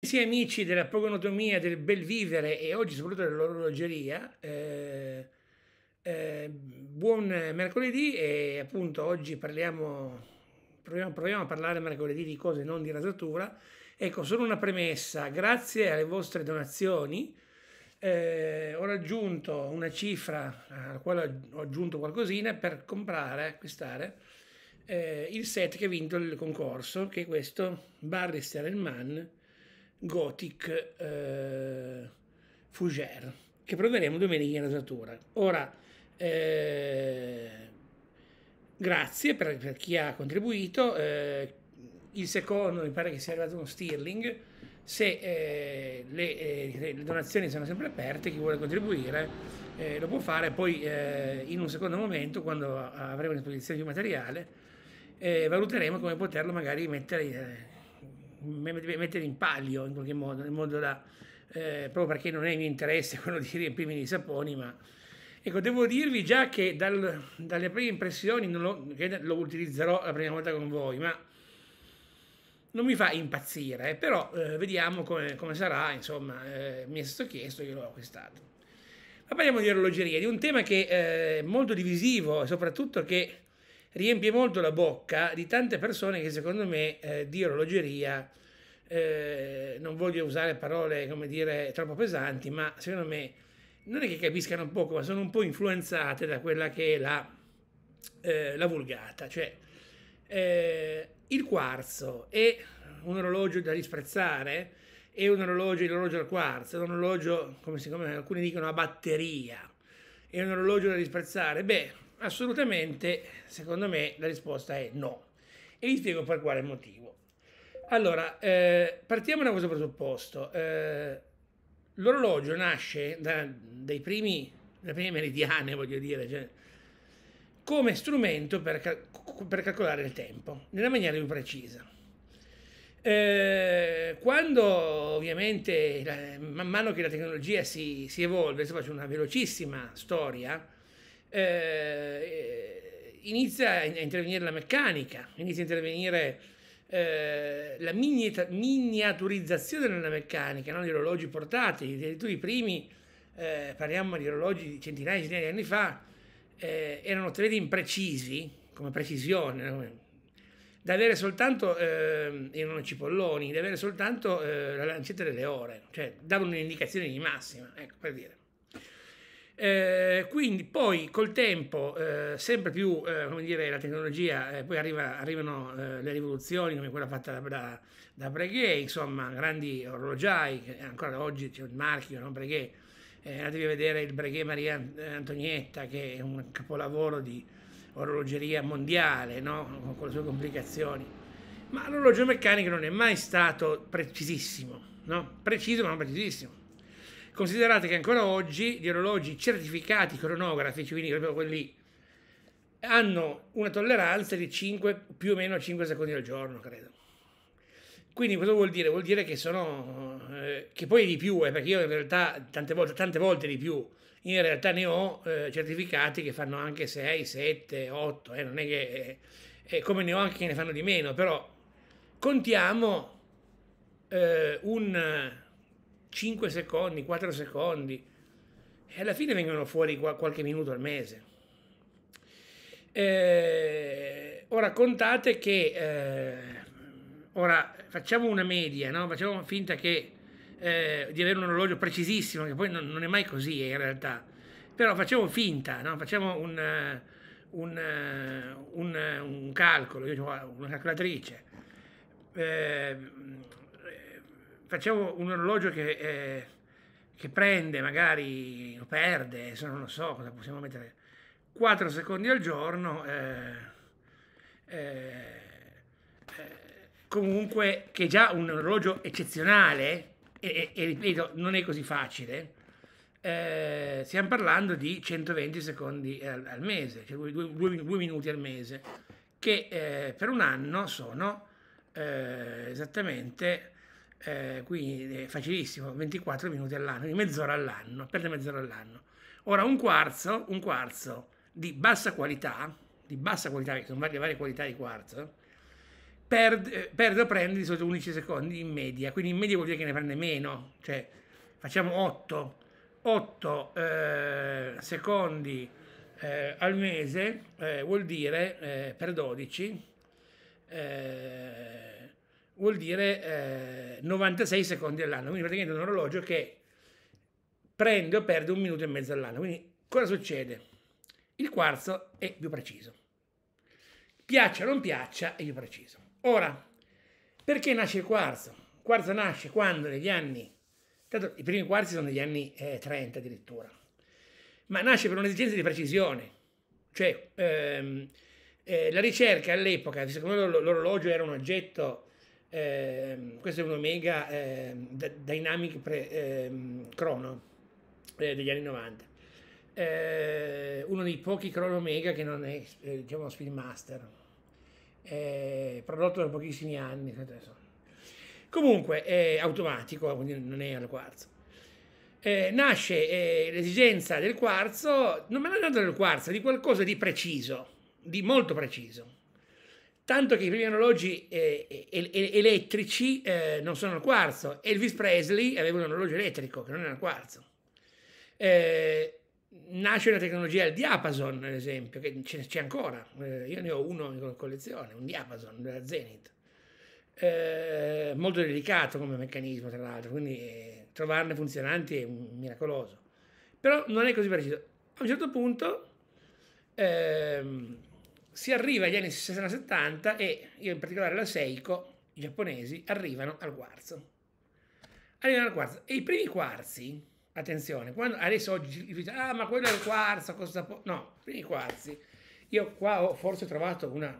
Sì, amici della pogonotomia, del bel vivere e oggi soprattutto dell'orologeria, eh, eh, buon mercoledì e appunto oggi parliamo, proviamo, proviamo, a parlare mercoledì di cose non di rasatura. Ecco, solo una premessa, grazie alle vostre donazioni eh, ho raggiunto una cifra alla quale ho aggiunto qualcosina per comprare, acquistare eh, il set che ha vinto il concorso, che è questo Barry Man. Gothic eh, Fougère, che proveremo domenica in natura. Ora, eh, grazie per, per, chi ha contribuito. Eh, il secondo mi pare che sia arrivato uno Stirling. Se eh, le, eh, le, donazioni sono sempre aperte, chi vuole contribuire eh, lo può fare. Poi, eh, in un secondo momento, quando avremo a disposizione più materiale, valuteremo come poterlo magari mettere mettere in palio in qualche modo, nel modo da, eh, proprio perché non è il mio interesse quello di riempirmi di saponi, ma ecco, devo dirvi già che dal, dalle prime impressioni lo, lo, utilizzerò la prima volta con voi, ma non mi fa impazzire, eh, però eh, vediamo come, come, sarà, insomma, eh, mi è stato chiesto, io l'ho acquistato. Ma parliamo di orologeria, di un tema che eh, è molto divisivo e soprattutto che riempie molto la bocca di tante persone che secondo me eh, di orologeria, eh, non voglio usare parole come dire troppo pesanti, ma secondo me non è che capiscano poco, ma sono un po' influenzate da quella che è la, eh, la vulgata. Cioè, eh, il quarzo è un orologio da disprezzare, è un orologio, l'orologio al quarzo, è un orologio, come, si, come alcuni dicono, a batteria, è un orologio da disprezzare. Beh, Assolutamente, secondo me, la risposta è no. E vi spiego per quale motivo. Allora, eh, partiamo da questo presupposto. Eh, l'orologio nasce da, dai primi, dalle prime meridiane, voglio dire, cioè, come strumento per, cal- per, calcolare il tempo, nella maniera più precisa. Eh, quando ovviamente, man mano che la tecnologia si, si evolve, adesso faccio una velocissima storia, eh, eh, inizia a intervenire la meccanica, inizia a intervenire eh, la miniaturizzazione della meccanica, no? gli orologi portati, addirittura i primi, eh, parliamo di orologi di centinaia centinaia di anni fa, eh, erano tretti imprecisi, come precisione, come, da avere soltanto, eh, erano cipolloni, da avere soltanto la lancetta delle ore, cioè davano un'indicazione di massima, ecco per dire. Eh, quindi poi col tempo eh, sempre più eh, come dire, la tecnologia, eh, poi arriva, arrivano eh, le rivoluzioni come quella fatta da, da, da Breguet, insomma grandi orologiai, che ancora oggi c'è un marchio, no? Breguet, andatevi a vedere il Breguet Maria Antonietta che è un capolavoro di orologeria mondiale, no? con le sue complicazioni, ma l'orologio meccanico non è mai stato precisissimo, no? preciso ma non precisissimo Considerate che ancora oggi gli orologi certificati cronografici, cioè quindi proprio quelli, hanno una tolleranza di 5, più o meno 5 secondi al giorno, credo. Quindi cosa vuol dire? Vuol dire che sono, eh, che poi è di più, eh, perché io in realtà tante volte, tante volte di più, in realtà ne ho eh, certificati che fanno anche 6, 7, 8, eh, non è che, eh, eh, come ne ho anche che ne fanno di meno, però contiamo eh, un 5 secondi, 4 secondi e alla fine vengono fuori qualche minuto al mese. Eh, ora contate che, eh, ora facciamo una media, no? facciamo finta che, eh, di avere un orologio precisissimo, che poi non, non è mai così eh, in realtà, però facciamo finta, no? facciamo un, eh, un, eh, un, un calcolo, io ho ah, una calcolatrice facciamo un orologio che, eh, che prende, magari lo perde, se non lo so cosa possiamo mettere, 4 secondi al giorno, eh, eh, eh, comunque che è già un orologio eccezionale, e, e, e ripeto, non è così facile, eh, stiamo parlando di 120 secondi al, al mese, cioè due, due, due, minuti al mese, che eh, per un anno sono esattamente eh, qui è eh, facilissimo, 24 minuti all'anno, di mezz'ora all'anno, perde mezz'ora all'anno. Ora un quarzo, un quarzo di bassa qualità, di bassa qualità, che sono varie, varie qualità di quarzo, eh, perde, o prende di solito 11 secondi in media, quindi in media vuol dire che ne prende meno, cioè facciamo 8, 8 eh, secondi eh, al mese eh, vuol dire per 12 vuol dire eh, 96 secondi all'anno, quindi praticamente è un orologio che prende o perde un minuto e mezzo all'anno. Quindi cosa succede? Il quarzo è più preciso. Piaccia o non piaccia, è più preciso. Ora, perché nasce il quarzo? Il quarzo nasce quando negli anni, tanto i primi quarzi sono negli anni eh, 30 addirittura, ma nasce per un'esigenza di precisione. Cioè, ehm, eh, la ricerca all'epoca, secondo me l'orologio era un oggetto Ehm, questo è un Omega eh, Dynamic pre, ehm, eh, Chrono degli anni 90 eh, uno dei pochi Chrono Omega che non è eh, diciamo Speedmaster prodotto da pochissimi anni cioè, comunque è automatico quindi non è al quarzo eh, nasce eh, l'esigenza del quarzo, non me l'ha dato del quarzo, di qualcosa di preciso, di molto preciso tanto che i primi orologi eh, eh elettrici eh, non sono al quarzo. Elvis Presley aveva un orologio elettrico che non era al quarzo. Eh, nasce una tecnologia, il diapason ad esempio, che c'è, c'è ancora, eh, io ne ho uno in collezione, un diapason della Zenith. Eh, molto delicato come meccanismo tra l'altro, quindi trovarne funzionanti è miracoloso. Però non è così preciso. A un certo punto... Ehm, si arriva agli anni 60-70 e io in particolare la Seiko, i giapponesi, arrivano al quarzo. Arrivano al quarzo. E i primi quarzi, attenzione, quando, adesso oggi dice, ah ma quello è il quarzo, cosa po-? No, i primi quarzi. Io qua ho forse trovato una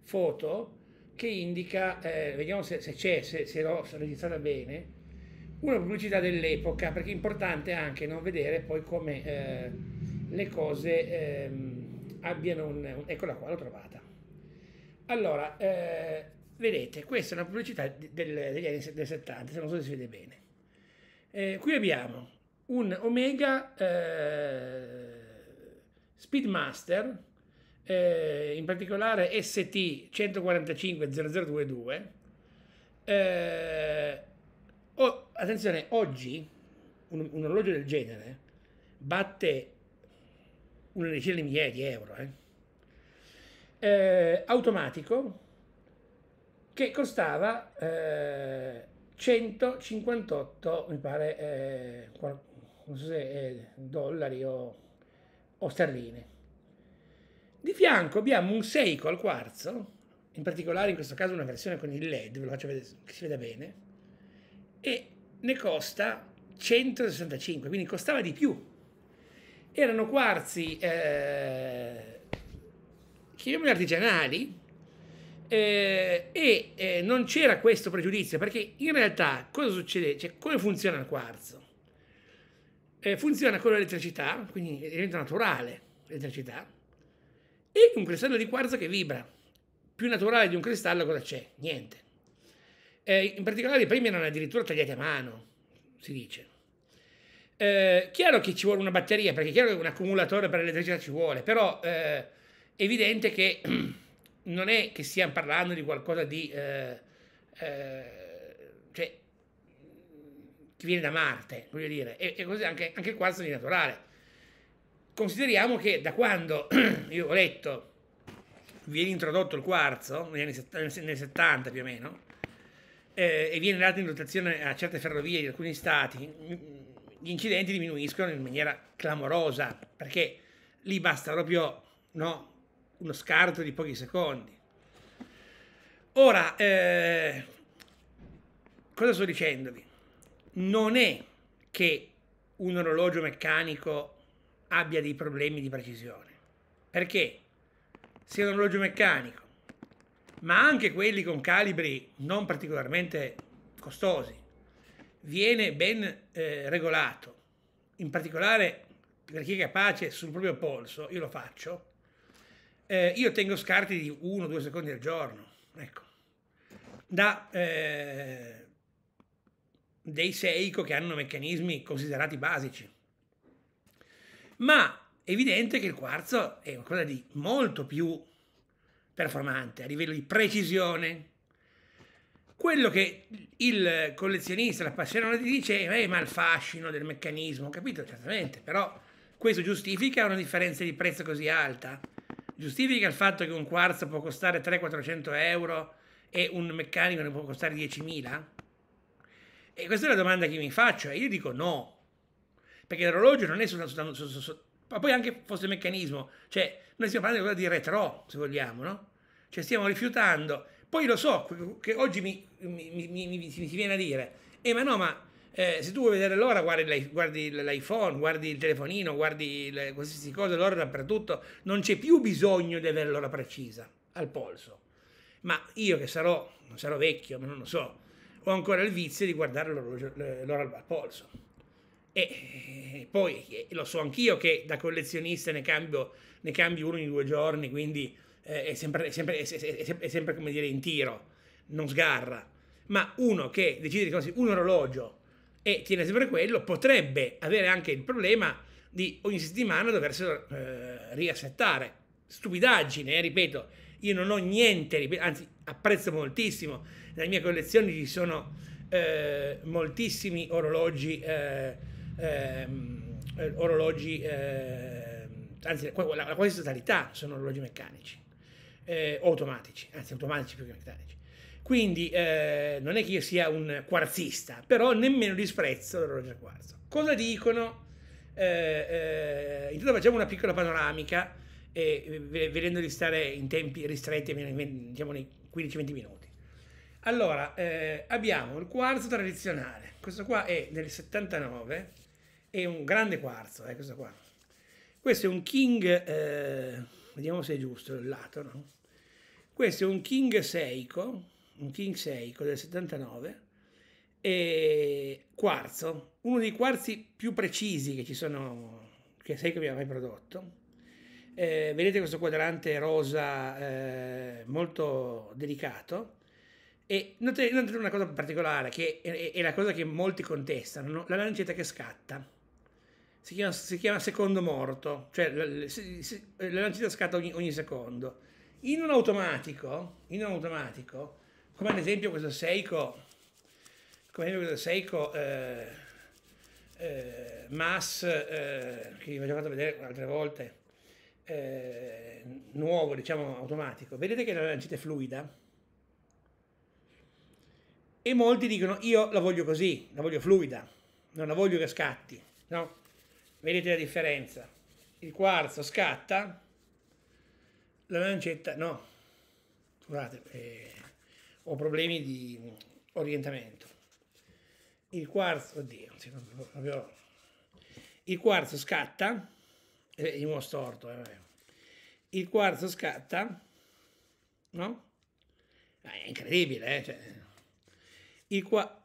foto che indica, eh, vediamo se, se c'è, se, se l'ho registrata bene, una pubblicità dell'epoca, perché è importante anche non vedere poi come eh, le cose... Ehm, abbiano un, un... Eccola qua, l'ho trovata. Allora, eh, vedete, questa è una pubblicità del, degli anni 70, non so se si vede bene. Eh, qui abbiamo un Omega eh, Speedmaster, eh, in particolare ST 145-0022. Oh, attenzione, oggi un, un orologio del genere batte una decina di migliaia di euro, eh. Eh, automatico che costava eh, 158, mi pare, eh, qual- non so se eh, dollari o, o sterline. Di fianco abbiamo un Seiko al quarzo, in particolare in questo caso una versione con il LED, ve lo faccio vedere che si veda bene, e ne costa 165, quindi costava di più erano quarzi, eh, chiamiamoli artigianali, eh, e eh, non c'era questo pregiudizio, perché in realtà cosa succede? Cioè, come funziona il quarzo? Eh, funziona con l'elettricità, quindi diventa naturale l'elettricità, e un cristallo di quarzo che vibra. Più naturale di un cristallo cosa c'è? Niente. Eh, in particolare i primi erano addirittura tagliati a mano, si dice. Eh, chiaro che ci vuole una batteria, perché chiaro che un accumulatore per l'elettricità ci vuole, però eh, è evidente che non è che stiamo parlando di qualcosa di... Eh, eh, cioè, che viene da Marte, voglio dire, e, e così anche, anche il quarzo di naturale. Consideriamo che da quando io ho letto viene introdotto il quarzo, negli anni 70, 70 più o meno, eh, e viene dato in dotazione a certe ferrovie di alcuni stati, gli incidenti diminuiscono in maniera clamorosa, perché lì basta proprio no, uno scarto di pochi secondi. Ora, eh, cosa sto dicendovi? Non è che un orologio meccanico abbia dei problemi di precisione, perché sia un orologio meccanico, ma anche quelli con calibri non particolarmente costosi, viene ben eh, regolato, in particolare per chi è capace sul proprio polso, io lo faccio, eh, io tengo scarti di 1-2 secondi al giorno, ecco, da eh, dei Seiko che hanno meccanismi considerati basici. Ma è evidente che il quarzo è qualcosa di molto più performante a livello di precisione, quello che il collezionista, l'appassionato ti dice, eh, ma il fascino del meccanismo, capito? Certamente, però questo giustifica una differenza di prezzo così alta? Giustifica il fatto che un quarzo può costare 300-400 euro e un meccanico ne può costare 10.000? E questa è la domanda che mi faccio e io dico no, perché l'orologio non è soltanto, soltanto, ma poi anche fosse meccanismo, cioè noi stiamo parlando di retro, se vogliamo, no? Cioè stiamo rifiutando poi lo so che oggi mi, mi, mi, mi si viene a dire, eh ma no, ma eh, se tu vuoi vedere l'ora guardi, guardi l'iPhone, guardi il telefonino, guardi le, qualsiasi cosa, l'ora dappertutto, non c'è più bisogno di avere l'ora precisa al polso. Ma io che sarò, non sarò vecchio, ma non lo so, ho ancora il vizio di guardare l'ora al polso. E poi lo so anch'io che da collezionista ne cambio, ne cambio uno in due giorni, quindi eh, è, sempre, è, sempre, è, sempre, è, sempre, come dire, in tiro, non sgarra. Ma uno che decide di comprarsi un orologio e tiene sempre quello potrebbe avere anche il problema di ogni settimana doverselo eh, riassettare. Stupidaggine, eh, ripeto, io non ho niente, ripeto, anzi apprezzo moltissimo, nella mia collezione ci sono eh, moltissimi orologi, eh, ehm, orologi ehm, anzi la, la quasi totalità sono orologi meccanici eh, automatici, anzi automatici più che meccanici. Quindi eh, non è che io sia un quarzista, però nemmeno disprezzo l'orologio a quarzo. Cosa dicono? Eh, eh, intanto facciamo una piccola panoramica, vedendo di stare in tempi ristretti, diciamo nei 15-20 minuti. Allora, eh, abbiamo il quarzo tradizionale, questo qua è del 79, è un grande quarzo, eh, questo qua. Questo è un King vediamo se è giusto il lato, no? Questo è un King Seiko, un King Seiko del 79, e quarzo, uno dei quarzi più precisi che ci sono, che Seiko abbia mai prodotto. Eh, vedete questo quadrante rosa eh, molto delicato. E notate, una cosa particolare, che è, è, è la cosa che molti contestano, no? la lancetta che scatta si chiama, si chiama secondo morto, cioè la le, lancetta scatta ogni, ogni secondo. In un, in un automatico, come ad esempio questo Seiko, come ad esempio questo Seiko eh, eh, Mass, eh, che vi ho già fatto vedere altre volte, eh, nuovo, diciamo automatico, vedete che la lancetta è fluida? E molti dicono io la voglio così, la voglio fluida, non la voglio che scatti, no? vedete la differenza il quarzo scatta la lancetta no scusate eh, ho problemi di orientamento il quarzo oddio proprio, il quarzo scatta eh, io ho storto eh, il quarzo scatta no? Eh, è incredibile eh, cioè, il quarzo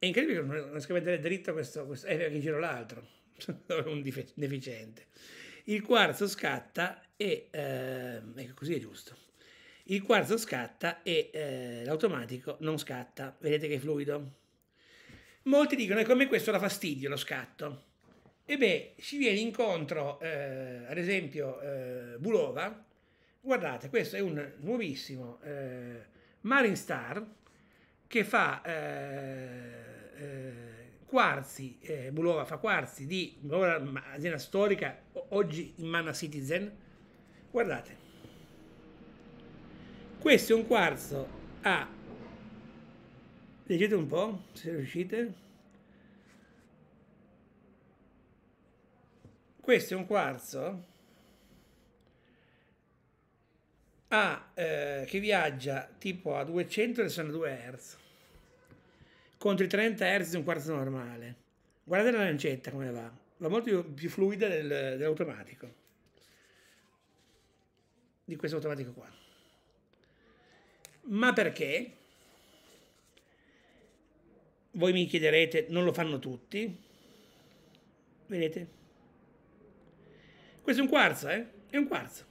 è incredibile che non riesco a vedere dritto questo, questo eh, che giro l'altro, è un deficiente. Il quarzo scatta e eh, ecco, così è giusto. Il quarzo scatta e eh, l'automatico non scatta. Vedete che è fluido? Molti dicono: ecco, come questo dà fastidio lo scatto. E beh, ci viene incontro, eh, ad esempio, eh, Bulova. Guardate, questo è un nuovissimo eh, Marine Star che fa eh, eh, Quarzi, eh, Bulova fa Quarzi di Bulova, azienda storica, oggi in mano a Citizen. Guardate, questo è un quarzo a, leggete un po' se riuscite, questo è un quarzo a, eh, che viaggia tipo a 262 Hz contro i 30 Hz di un quarzo normale. Guardate la lancetta come va, va molto più fluida del, dell'automatico, di questo automatico qua. Ma perché? Voi mi chiederete, non lo fanno tutti? Vedete? Questo è un quarzo, eh? È un quarzo.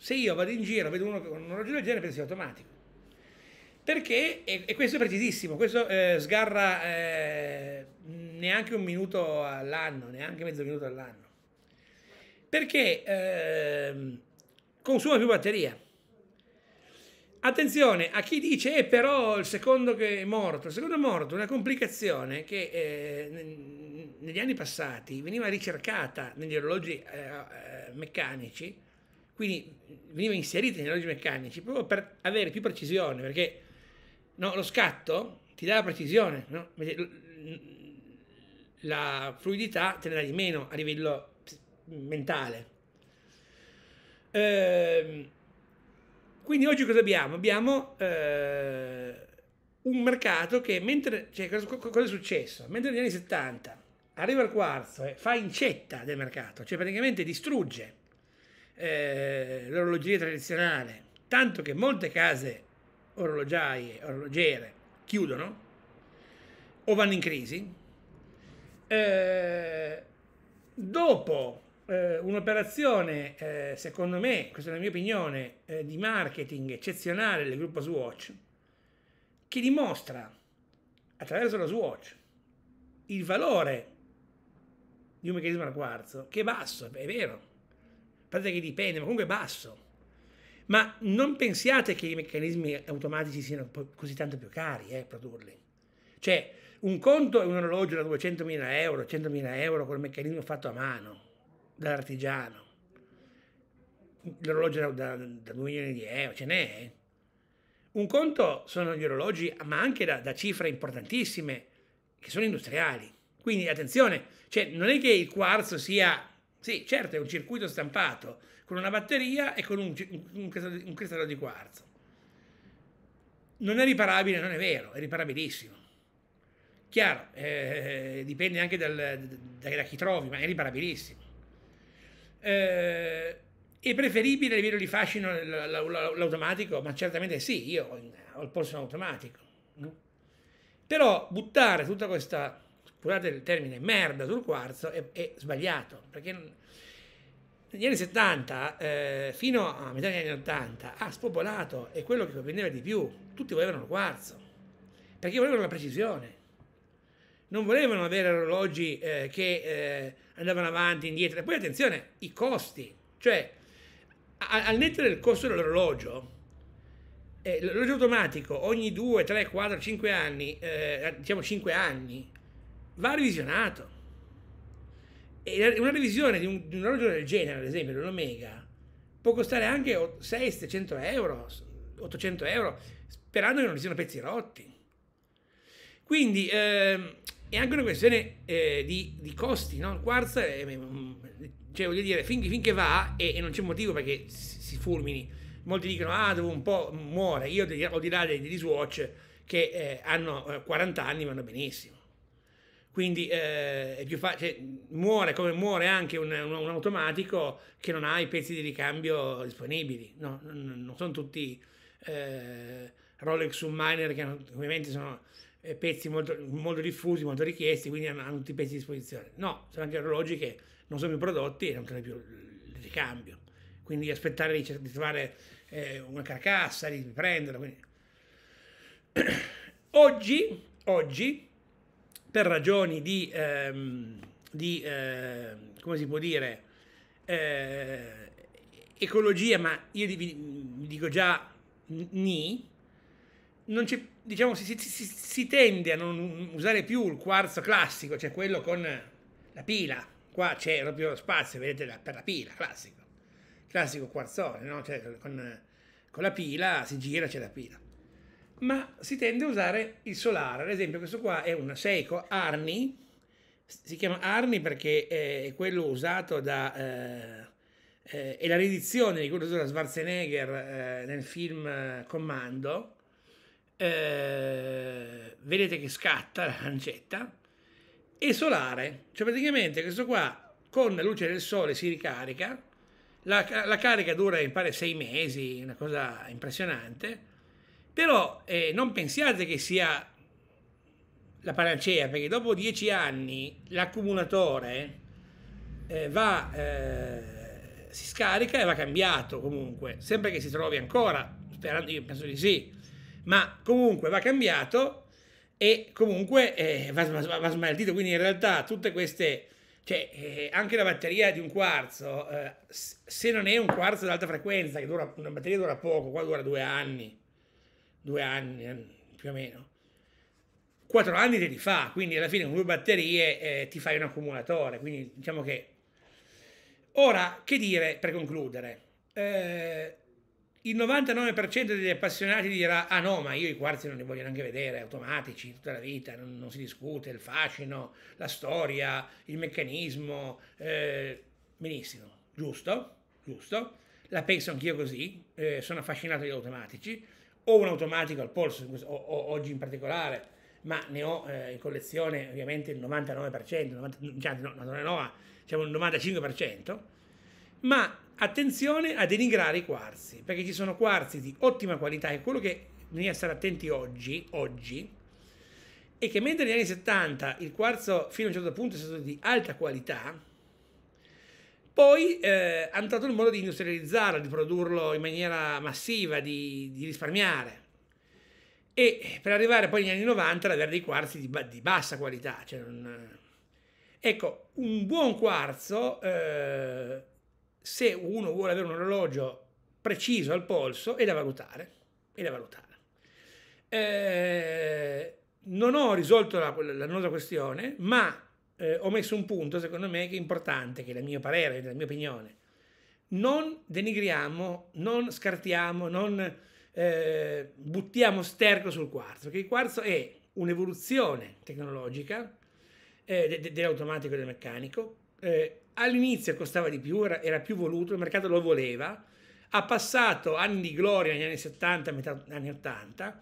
Se io vado in giro, vedo uno con un orologio del genere, penso automatico. Perché, e, e questo è precisissimo, questo eh, sgarra eh, neanche un minuto all'anno, neanche mezzo minuto all'anno. Perché eh, consuma più batteria. Attenzione a chi dice, eh, però il secondo che è morto, il secondo è morto, una complicazione che eh, negli anni passati veniva ricercata negli orologi eh, eh meccanici quindi veniva inserita negli orologi meccanici proprio per avere più precisione, perché no, lo scatto ti dà la precisione, no? la fluidità te ne dà di meno a livello mentale. Ehm, quindi oggi cosa abbiamo? Abbiamo eh, un mercato che mentre... Cioè, cosa, cosa, è successo? Mentre negli anni 70 arriva il quarzo e fa incetta del mercato, cioè praticamente distrugge eh, l'orologeria tradizionale, tanto che molte case orologiaie, orologiere chiudono o vanno in crisi, eh, dopo eh, un'operazione, eh, secondo me, questa è la mia opinione, eh, di marketing eccezionale del gruppo Swatch, che dimostra attraverso lo Swatch il valore di un meccanismo al quarzo, che è basso, è vero, pensate che dipende, ma comunque è basso. Ma non pensiate che i meccanismi automatici siano così tanto più cari eh, produrli. Cioè, un conto è un orologio da 200.000 euro, 100.000 euro con il meccanismo fatto a mano, dall'artigiano. L'orologio da, da, da 2 milioni di euro, ce n'è. Eh. Un conto sono gli orologi, ma anche da, da cifre importantissime, che sono industriali. Quindi attenzione, cioè, non è che il quarzo sia sì, certo, è un circuito stampato con una batteria e con un, un, cristallo, un cristallo di quarzo. Non è riparabile, non è vero, è riparabilissimo. Chiaro, eh, dipende anche dal, da, da, chi trovi, ma è riparabilissimo. Eh, è preferibile a livello di fascino l'automatico? Ma certamente sì, io ho il polso automatico. Però buttare tutta questa scusate il termine, merda sul quarzo è, è sbagliato, perché negli anni 70, eh, fino a metà degli anni 80, ha spopolato e quello che conveniva di più, tutti volevano il quarzo, perché volevano la precisione. Non volevano avere orologi eh, che eh, andavano avanti, indietro. E poi attenzione, i costi. Cioè, a, al netto del costo dell'orologio, eh, l'orologio automatico ogni 2, 3, 4, 5 anni, eh, diciamo 5 anni, va revisionato. E una revisione di, un, di una ragione del genere, ad esempio, dell'Omega, può costare anche 600 euro, 800 euro, sperando che non ci siano pezzi rotti. Quindi ehm, è anche una questione eh, di, di, costi, no? Il quarz, è, eh, mm, cioè voglio dire, finché, finché va e, e, non c'è motivo perché si fulmini. Molti dicono, ah, dopo un po' muore. Io ho di là dei, dei Swatch che eh, hanno 40 eh, anni, vanno benissimo. Quindi eh, è più facile, cioè, muore come muore anche un, un, un, automatico che non ha i pezzi di ricambio disponibili. No, non, non sono tutti eh, Rolex Submariner che ovviamente sono eh, pezzi molto, molto, diffusi, molto richiesti, quindi hanno, hanno, tutti i pezzi a disposizione. No, sono anche orologi che non sono più prodotti e non c'è più il ricambio. Quindi aspettare di, di trovare eh, una carcassa, di prenderla. Quindi... oggi, oggi per ragioni di, ehm, di eh, come si può dire, eh, ecologia, ma io vi dico già ni, diciamo, si, si, si, tende a non usare più il quarzo classico, cioè quello con la pila. Qua c'è proprio lo spazio, vedete, la, per la pila, classico. Classico quarzone, no? cioè, con, con la pila si gira, c'è la pila ma si tende a usare il solare. Ad esempio, questo qua è un Seiko Arni, si chiama Arni perché eh, è quello usato da... Eh, eh, è la riedizione di quello usato da Schwarzenegger eh, nel film eh, Commando. vedete che scatta la lancetta. E solare, cioè praticamente questo qua con la luce del sole si ricarica, la, la carica dura mi pare sei mesi, una cosa impressionante però eh, non pensiate che sia la panacea, perché dopo dieci anni l'accumulatore eh, va, eh, si scarica e va cambiato comunque, sempre che si trovi ancora, sperando io penso di sì, ma comunque va cambiato e comunque eh, va, va, va, smaltito, quindi in realtà tutte queste, cioè eh, anche la batteria di un quarzo, eh, se non è un quarzo ad alta frequenza, che dura, una batteria dura poco, qua dura due anni, due anni eh, più o meno, quattro anni te li fa, quindi alla fine con due batterie eh, ti fai un accumulatore, quindi diciamo che... Ora, che dire per concludere? Eh, il 99% degli appassionati dirà, ah no, ma io i quarti non li voglio neanche vedere, automatici, tutta la vita, non, non si discute, il fascino, la storia, il meccanismo, eh, benissimo, giusto, giusto, la penso anch'io così, eh, sono affascinato dagli automatici, o un automatico al polso, o, o, oggi in particolare, ma ne ho eh, in collezione ovviamente il 99%, 90, cioè, non è nuova, diciamo il 95%, ma attenzione a denigrare i quarzi, perché ci sono quarzi di ottima qualità e quello che bisogna stare attenti oggi, oggi, è che mentre negli anni 70 il quarzo fino a un certo punto è stato di alta qualità, poi eh, hanno trovato il modo di industrializzarlo, di produrlo in maniera massiva, di, di risparmiare. E per arrivare poi negli anni 90 ad avere dei quarzi di, di bassa qualità. Cioè non... Ecco, un buon quarzo, eh, se uno vuole avere un orologio preciso al polso, è da valutare. È da valutare. Eh, non ho risolto la, nostra questione, ma eh, ho messo un punto, secondo me, che è importante, che è il mio parere, la mia opinione. Non denigriamo, non scartiamo, non eh, buttiamo sterco sul quarzo, che il quarzo è un'evoluzione tecnologica eh, de- dell'automatico e del meccanico. Eh, all'inizio costava di più, era, era più voluto, il mercato lo voleva, ha passato anni di gloria negli anni 70, metà anni 80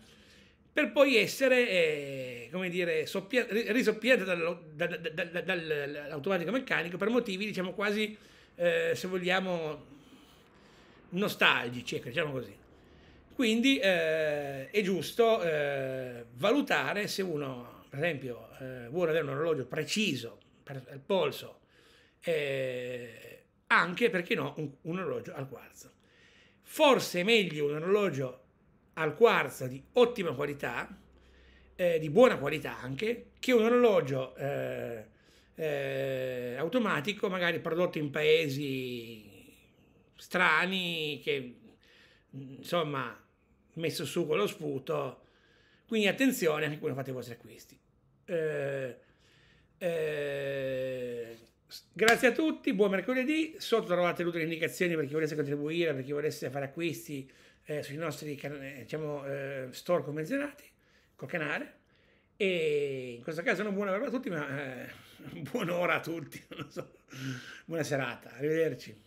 per poi essere, eh, come dire, soppia- risoppiata dall'automatico meccanico per motivi, diciamo, quasi, eh, se vogliamo, nostalgici, ecco, diciamo così. Quindi eh, è giusto eh, valutare se uno, per esempio, eh, vuole avere un orologio preciso per, il polso, eh, anche, perché no, un, un orologio al quarzo. Forse è meglio un orologio al quarzo di ottima qualità, eh, di buona qualità anche, che un orologio eh, eh, automatico magari prodotto in paesi strani che mm, insomma messo su con lo sputo quindi attenzione anche quando fate i vostri acquisti eh, eh, grazie a tutti buon mercoledì sotto trovate tutte le indicazioni per chi volesse contribuire per chi volesse fare acquisti eh, sui nostri eh, diciamo, eh, store convenzionati col canale e in questo caso non buona ora a tutti ma eh, buon'ora a tutti so. buona serata arrivederci